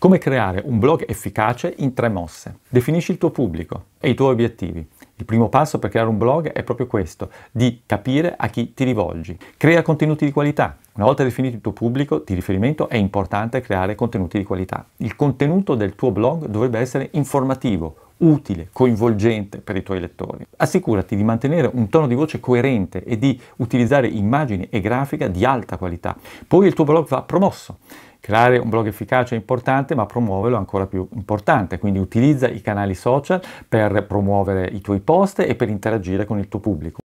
Come creare un blog efficace in tre mosse. Definisci il tuo pubblico e i tuoi obiettivi. Il primo passo per creare un blog è proprio questo, di capire a chi ti rivolgi. Crea contenuti di qualità. Una volta definito il tuo pubblico di riferimento è importante creare contenuti di qualità. Il contenuto del tuo blog dovrebbe essere informativo, utile, coinvolgente per i tuoi lettori. Assicurati di mantenere un tono di voce coerente e di utilizzare immagini e grafica di alta qualità. Poi il tuo blog va promosso. Creare un blog efficace è importante, ma promuoverlo è ancora più importante, quindi utilizza i canali social per promuovere i tuoi post e per interagire con il tuo pubblico.